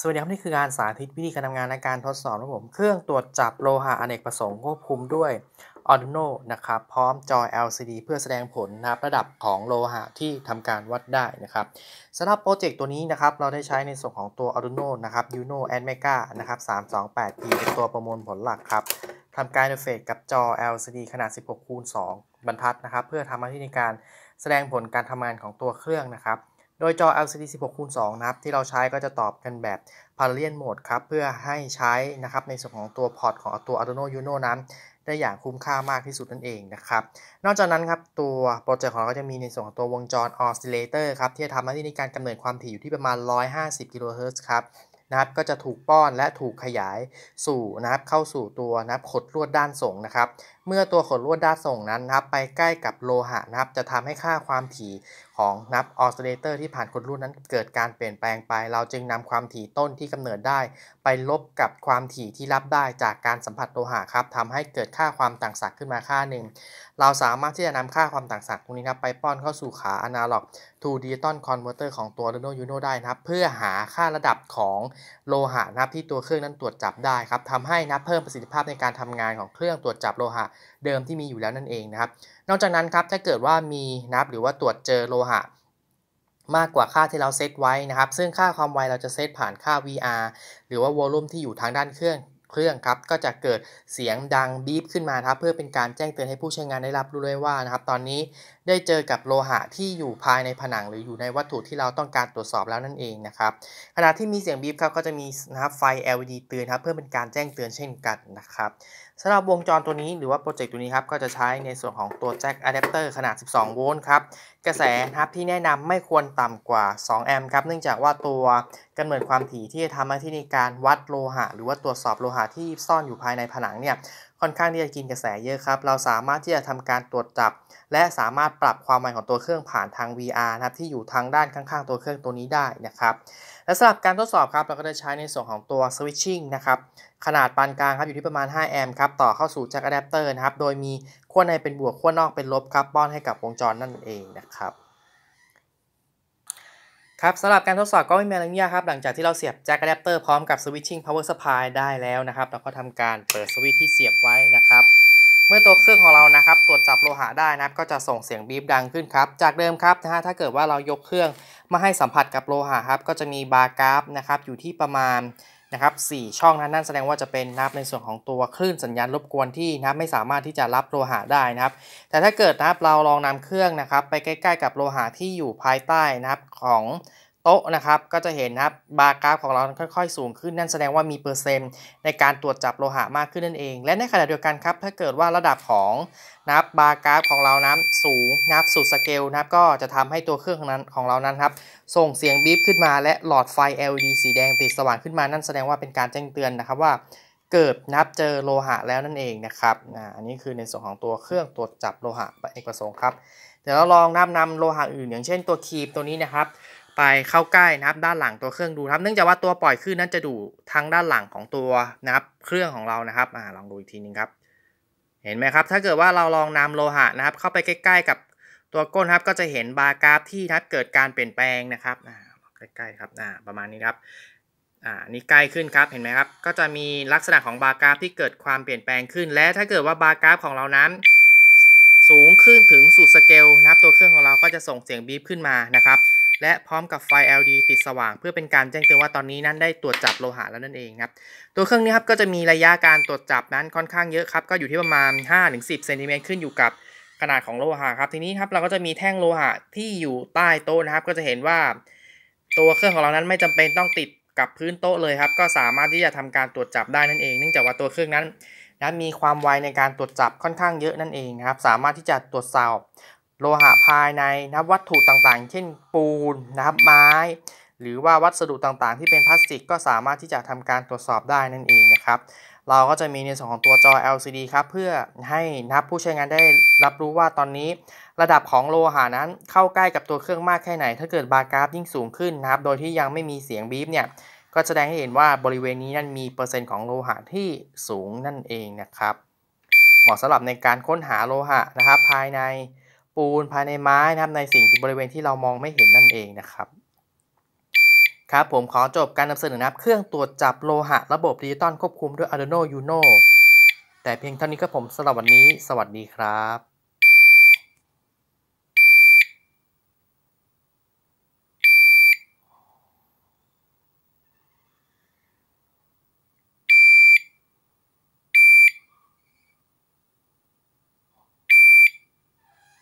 สวัสดีครับ นี่คือการสาธิตวิธีการทำงานและการทดสอบนะผมเครื่องตรวจจับโลหะอเนกประสงค์ควบคุมด้วย Arduino นะครับพร้อมจอ LCD เพื่อแสดงผลนะครับระดับของโลหะที่ทำการวัดได้นะครับสำหรับโปรเจกต์ตัวนี้นะครับ เราได้ใช้ในส่วนของตัว Arduino นะครับ Uno a d m e g a นะครับ 328P เป็นตัวประมวลผลหลักครับทำการเฟสกับจอ LCD ขนาด 16คูณ2บรรทัดนะครับ เพื่อทำหน้าที่ในการแสดงผลการทำงานของตัวเครื่องนะครับโดยจอ LCD 16คูณ2นะครับ ที่เราใช้ก็จะตอบกันแบบ Parallel Mode ครับ เพื่อให้ใช้นะครับในส่วนของตัวพอร์ตของตัว Arduino Uno นั้นได้อย่างคุ้มค่ามากที่สุดนั่นเองนะครับ นอกจากนั้นครับตัวโปรเจกต์ของเราก็จะมีในส่วนของตัววงจร Oscillator ครับที่จะทำหน้าที่ในการกำเนิดความถี่อยู่ที่ประมาณ 150กิโลเฮิรตซ์ครับนะครับก็จะถูกป้อนและถูกขยายสู่นะครับเข้าสู่ตัวนะครับขดลวดด้านส่งนะครับ เมื่อตัวขดลวดด้านส่งนั้นนะครับไปใกล้กับโลหะนะครับจะทำให้ค่าความถี่ของนับออสเตเเตอร์ที่ผ่านคนรุ่นนั้นเกิดการเปลี่ยนแปลงไป เราจึงนำความถี่ต้นที่กำเนิดได้ ไปลบกับความถี่ที่รับได้จากการสัมผัสโลหะครับทำให้เกิดค่าความต่างศักย์ขึ้นมาค่าหนึ่ง เราสามารถที่จะนำค่าความต่างศักย์ตรงนี้ครับไปป้อนเข้าสู่ขาอนาล็อกทูดิจิตอลคอนเวอร์เตอร์ของตัวเรโนยูโนได้นะครับ เพื่อหาค่าระดับของโลหะนะับที่ตัวเครื่องนั้นตรวจจับได้ครับทำให้นับเพิ่มประสิทธิภาพในการทำงานของเครื่องตรวจจับโลหะ เดิมที่มีอยู่แล้วนั่นเองนะครับนอกจากนั้นครับถ้าเกิดว่ามีนับหรือว่าตรวจเจอโลหะมากกว่าค่าที่เราเซตไว้นะครับ ซึ่งค่าความไวเราจะเซตผ่านค่า VR หรือว่าวอลลุ่มที่อยู่ทางด้านเครื่องเครื่องครับก็จะเกิดเสียงดังบีบขึ้นมาครับเพื่อเป็นการแจ้งเตือนให้ผู้ใช้งานได้รับรู้ด้วยว่านะครับตอนนี้ได้เจอกับโลหะที่อยู่ภายในผนังหรืออยู่ในวัตถุที่เราต้องการตรวจสอบแล้วนั่นเองนะครับขณะที่มีเสียงบีบครับก็จะมีนะครับไฟ LED เตือนครับเพื่อเป็นการแจ้งเตือนเช่นกันนะครับสำหรับวงจรตัวนี้หรือว่าโปรเจกต์ตัวนี้ครับก็จะใช้ในส่วนของตัวแจ็คอะแดปเตอร์ขนาด 12 โวลต์ครับกระแสครับที่แนะนำไม่ควรต่ำกว่า 2 แอมป์ครับเนื่องจากว่าตัวกำเนิดความถี่ที่จะทำหน้าที่ในการวัดโลหะ หรือว่าตรวจสอบโลหะที่ซ่อนอยู่ภายในผนังเนี่ยค่อนข้างที่จะกินกระแสเยอะครับ เราสามารถที่จะทำการตรวจจับ และสามารถปรับความไวของตัวเครื่องผ่านทาง VR นะครับที่อยู่ทางด้านข้างๆตัวเครื่องตัวนี้ได้นะครับและสำหรับการทดสอบครับ เราก็จะใช้ในส่วนของตัวสวิตชิ่งนะครับขนาดปานกลางครับอยู่ที่ประมาณ 5 แอมป์ครับต่อเข้าสู่จักรอะแดปเตอร์นะครับโดยมีขั้วในเป็นบวกขั้วนอกเป็นลบครับป้อนให้กับวงจรนั่นเองนะครับครับสำหรับการทดสอบก็ไม่มีอะไรยากครับ หลังจากที่เราเสียบแจ็คอแดปเตอร์พร้อมกับสวิตชิ่งพาวเวอร์สปายได้แล้วนะครับ เราก็ทำการเปิดสวิตที่เสียบไว้นะครับ เมื่อตัวเครื่องของเรานะครับ ตรวจจับโลหะได้นะครับ ก็จะส่งเสียงบีบดังขึ้นครับ จากเดิมครับนะฮะถ้าเกิดว่าเรายกเครื่องมาให้สัมผัสกับโลหะครับ ก็จะมีบาร์กราฟนะครับอยู่ที่ประมาณนะครับ4ช่องนั้นนั่นแสดงว่าจะเป็นนับในส่วนของตัว คลื่นสัญญาณรบกวนที่นะไม่สามารถที่จะรับโลหะได้นะครับ แต่ถ้าเกิดนะเราลองนำเครื่องนะครับ ไปใกล้ๆกับโลหะที่อยู่ภายใต้นะครับ ของโต๊ะนะครับก็จะเห็นนะครับบาร์กราฟของเราค่อยๆสูงขึ้นนั่นแสดงว่ามีเปอร์เซ็นต์ในการตรวจจับโลหะมากขึ้นนั่นเองและในขณะเดียวกันครับถ้าเกิดว่าระดับของนับบาร์กราฟของเราน้นสูงนับสุดสเกลนับก็จะทำให้ตัวเครื่ององนั้นของเรานั้นครับส่งเสียงบีบขึ้นมาและหลอดไฟ LED สีแดงติดสว่างขึ้นมานั่นแสดงว่าเป็นการแจ้งเตือนนะครับว่าเกิดนับเจอโลหะแล้วนั่นเองนะครับอันนี้คือในส่วนของตัวเครื่องตรวจจับโลหะเอกประสงค์ครับเดี๋ยวเราลองนับนำโลหะอื่น อย่างเช่นตัวคีบตัวนี้นะครับไป เข้าใกล้นะครับ ด้านหลังตัวเครื่องดูครับเนื่องจากว่าตัวปล่อยคลื่นนั้นจะดูทั้งด้านหลังของตัวนะครับเครื่องของเรานะครับอ่าลองดูอีกทีนึงครับ เห็นไหมครับ ถ้าเกิดว่าเราลองนำโลหะนะครับ เข้าไปใกล้ๆกับตัวก้นครับ ก็จะเห็นบาร์กราฟ ที่นัดเกิดการเปลี่ยนแปลงนะครับอ่าใกล้ๆครับอ่าประมาณนี้ครับอ่านี่ใกล้ขึ้นครับเห็นไหมครับ ก็จะมีลักษณะของบาร์กราฟที่เกิดความเปลี่ยนแปลงขึ้น และถ้าเกิดว่าบาร์กราฟ ของเรานั้น สูงขึ้นถึงสุดสเกลนะครับ ตัวเครื่องของเราก็จะส่งเสียงบีบขึ้นมานะครับและพร้อมกับไฟ LED ติดสว่างเพื่อเป็นการแจ้งเตือนว่าตอนนี้นั้นได้ตรวจจับโลหะแล้วนั่นเองครับตัวเครื่องนี้ครับก็จะมีระยะการตรวจจับนั้นค่อนข้างเยอะครับก็อยู่ที่ประมาณ 5-10เซนติเมตรขึ้นอยู่กับขนาดของโลหะครับทีนี้ครับเราก็จะมีแท่งโลหะที่อยู่ใต้โต๊ะนะครับ ก็จะเห็นว่าตัวเครื่องของเรานั้นไม่จำเป็นต้องติดกับพื้นโต๊ะเลยครับก็สามารถที่จะทำการตรวจจับได้นั่นเอง เนื่องจากว่าตัวเครื่องนั้นนะมีความไวในการตรวจจับค่อนข้างเยอะนั่นเองครับสามารถที่จะตรวจสอบโลหะภายในนะครับวัตถุต่างๆ เช่นปูนนะครับไม้ หรือว่าวัสดุต่างๆที่เป็นพลาสติกก็สามารถที่จะทำการตรวจสอบได้นั่นเองนะครับ เราก็จะมีในส่วนของตัวจอ LCD ครับเพื่อให้นัผู้ใช้งานได้รับรู้ว่าตอนนี้ ระดับของโลหะนั้นเข้าใกล้กับตัวเครื่องมากแค่ไหน ถ้าเกิดบาร์กราฟยิ่งสูงขึ้นนะครับ โดยที่ยังไม่มีเสียงบีบเนี่ยก็แสดงให้เห็นว่าบริเวณนี้นั้นมีเปอร์เซ็นต์ของโลหะที่สูงนั่นเองนะครับเหมาะสำหรับในการค้นหาโลหะนะครับภายในปูนภายในไม้นะครับในสิ่งบริเวณที่เรามองไม่เห็นนั่นเองนะครับ ครับ ผมขอจบการนำเสนอนะครับเครื่องตรวจจับโลหะระบบดิจิตออลควบคุมด้วย Arduino Uno แต่เพียงเท่านี้ก็ผมสำหรับวันนี้ สวัสดีครับ